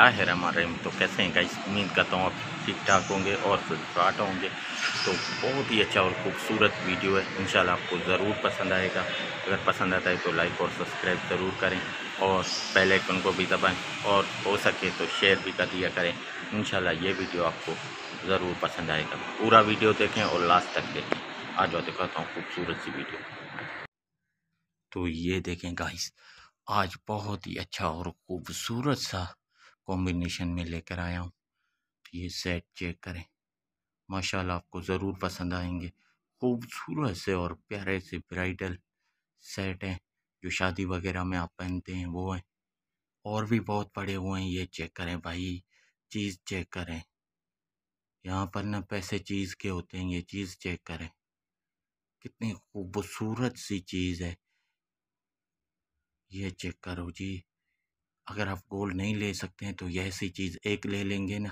बिस्मिल्लाम तो कैसे हैं गाइस उम्मीद करता हूँ आप ठीक ठाक होंगे और फिटफाट होंगे तो बहुत ही अच्छा और ख़ूबसूरत वीडियो है इंशाल्लाह आपको ज़रूर पसंद आएगा अगर पसंद आता है तो लाइक और सब्सक्राइब ज़रूर करें और बेल आइकन को भी दबाएं और हो सके तो शेयर भी कर दिया करें इन ये वीडियो आपको ज़रूर पसंद आएगा पूरा वीडियो देखें और लास्ट तक देखें आज जाओ दिखाता हूँ खूबसूरत सी वीडियो तो ये देखें गाइस आज बहुत ही अच्छा और ख़ूबसूरत सा कॉम्बिनेशन में लेकर आया हूँ ये सेट चेक करें माशाल्लाह आपको ज़रूर पसंद आएंगे खूबसूरत से और प्यारे से ब्राइडल सेट हैं जो शादी वगैरह में आप पहनते हैं वो हैं और भी बहुत बड़े हुए हैं ये चेक करें भाई चीज़ चेक करें यहाँ पर ना पैसे चीज़ के होते हैं ये चीज़ चेक करें कितनी खूबसूरत सी चीज़ है ये चेक करो जी अगर आप गोल्ड नहीं ले सकते हैं तो यह सी चीज़ एक ले लेंगे ना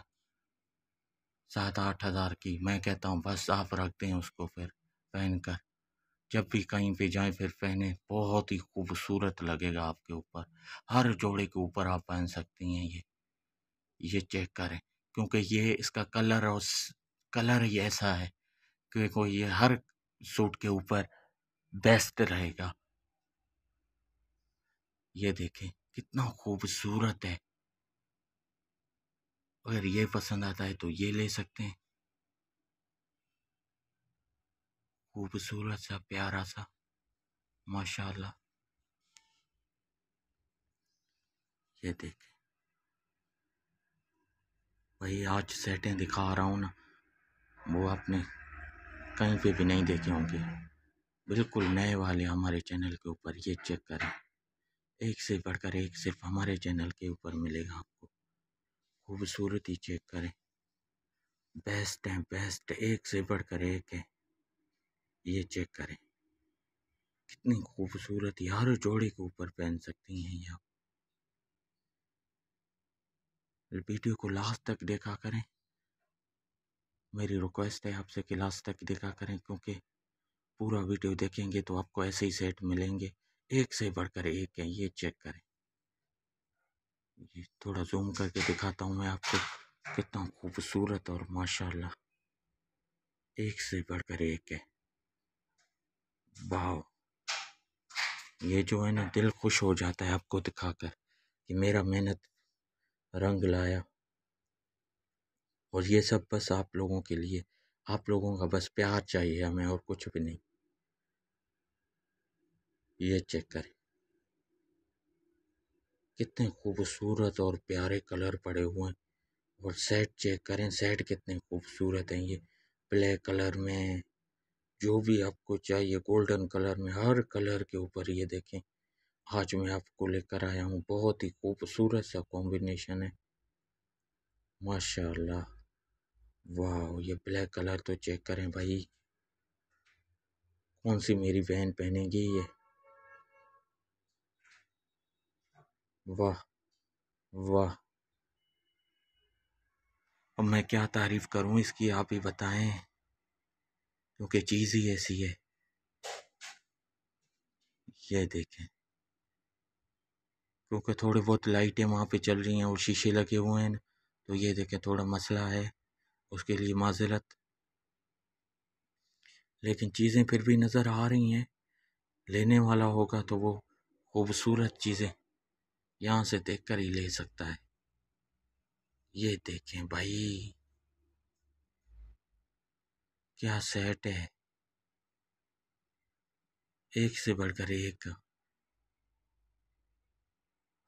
सात आठ हज़ार की मैं कहता हूँ बस आप रखते हैं उसको फिर पहन कर जब भी कहीं पे जाएं फिर पहने बहुत ही खूबसूरत लगेगा आपके ऊपर हर जोड़े के ऊपर आप पहन सकती हैं ये ये चेक करें क्योंकि ये इसका कलर और कलर ही ऐसा है क्योंकि ये हर सूट के ऊपर बेस्ट रहेगा ये देखें कितना खूबसूरत है अगर ये पसंद आता है तो ये ले सकते हैं खूबसूरत सा प्यारा सा माशाल्लाह ये देखें वही आज सेटें दिखा रहा हूँ ना वो आपने कहीं पे भी नहीं देखे होंगे बिल्कुल नए वाले हमारे चैनल के ऊपर ये चेक करें एक से बढ़कर एक सिर्फ हमारे चैनल के ऊपर मिलेगा आपको खूबसूरती चेक करें बेस्ट हैं बेस्ट एक से बढ़कर एक है ये चेक करें कितनी खूबसूरती हर जोड़ी के ऊपर पहन सकती हैं ये आप वीडियो को लास्ट तक देखा करें मेरी रिक्वेस्ट है आपसे कि लास्ट तक देखा करें क्योंकि पूरा वीडियो देखेंगे तो आपको ऐसे ही सेट मिलेंगे एक से बढ़कर एक है ये चेक करें ये थोड़ा जूम करके दिखाता हूँ मैं आपको कितना खूबसूरत और माशाल्लाह एक से बढ़कर एक है भाव ये जो है ना दिल खुश हो जाता है आपको दिखाकर कि मेरा मेहनत रंग लाया और ये सब बस आप लोगों के लिए आप लोगों का बस प्यार चाहिए हमें और कुछ भी नहीं ये चेक करें कितने खूबसूरत और प्यारे कलर पड़े हुए हैं और सेट चेक करें सेट कितने खूबसूरत हैं ये ब्लैक कलर में जो भी आपको चाहिए गोल्डन कलर में हर कलर के ऊपर ये देखें आज मैं आपको लेकर आया हूँ बहुत ही खूबसूरत सा कॉम्बिनेशन है माशाल्लाह वाह ये ब्लैक कलर तो चेक करें भाई कौन सी मेरी बहन पहनेगी ये वाह वाह अब मैं क्या तारीफ़ करूं इसकी आप ही बताएं क्योंकि चीज़ ही ऐसी है ये देखें क्योंकि थोड़े बहुत लाइटें वहाँ पे चल रही हैं और शीशे लगे हुए हैं तो ये देखें थोड़ा मसला है उसके लिए माजरत लेकिन चीज़ें फिर भी नज़र आ रही हैं लेने वाला होगा तो वो खूबसूरत चीज़ें यहाँ से देख कर ही ले सकता है ये देखें भाई क्या सेट है एक से बढ़कर एक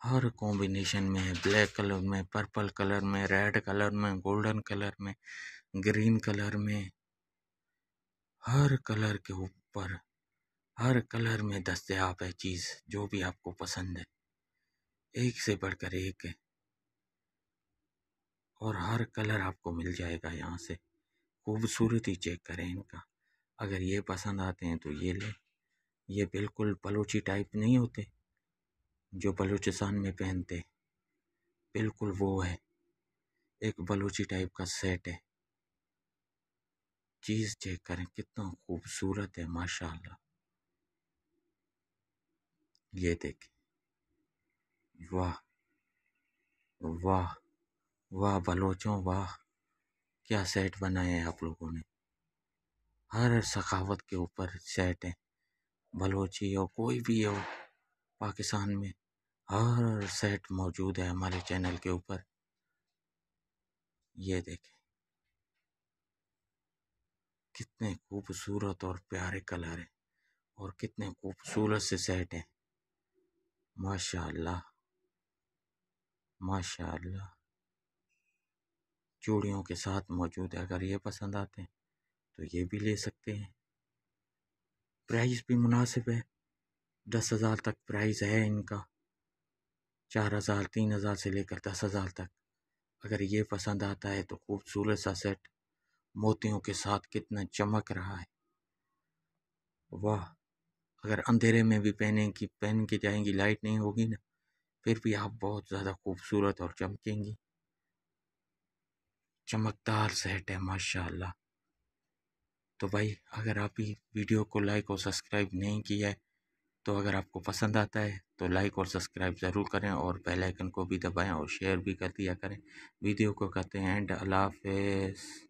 हर कॉम्बिनेशन में ब्लैक कलर में पर्पल कलर में रेड कलर में गोल्डन कलर में ग्रीन कलर में हर कलर के ऊपर हर कलर में दस्तयाब है चीज़ जो भी आपको पसंद है एक से बढ़कर एक है और हर कलर आपको मिल जाएगा यहाँ से खूबसूरती चेक करें इनका अगर ये पसंद आते हैं तो ये लें ये बिल्कुल बलोची टाइप नहीं होते जो बलूचिस्तान में पहनते बिल्कुल वो है एक बलोची टाइप का सेट है चीज़ चेक करें कितना खूबसूरत है माशाल्लाह ये देखें वाह वाह वाह बलोचों वाह क्या सेट बनाए हैं आप लोगों ने हर सखावत के ऊपर सेट हैं बलोची हो कोई भी हो पाकिस्तान में हर सेट मौजूद है हमारे चैनल के ऊपर ये देखें कितने खूबसूरत और प्यारे कलर हैं और कितने खूबसूरत से सेट हैं माशाल्लाह माशाल्लाह चूड़ियों के साथ मौजूद है अगर ये पसंद आते हैं तो ये भी ले सकते हैं प्राइस भी मुनासिब है दस हज़ार तक प्राइस है इनका चार हज़ार तीन हज़ार से लेकर दस हज़ार तक अगर ये पसंद आता है तो खूबसूरत सा सेट मोतियों के साथ कितना चमक रहा है वाह अगर अंधेरे में भी पहने की पहन के जाएंगी लाइट नहीं होगी ना फिर भी आप बहुत ज़्यादा खूबसूरत और चमकेंगी चमकदार सेट है माशाल्लाह तो भाई अगर आप ही वीडियो को लाइक और सब्सक्राइब नहीं किया है तो अगर आपको पसंद आता है तो लाइक और सब्सक्राइब ज़रूर करें और बेल आइकन को भी दबाएं और शेयर भी कर दिया करें वीडियो को कहते हैं एंड अल्लाह हाफ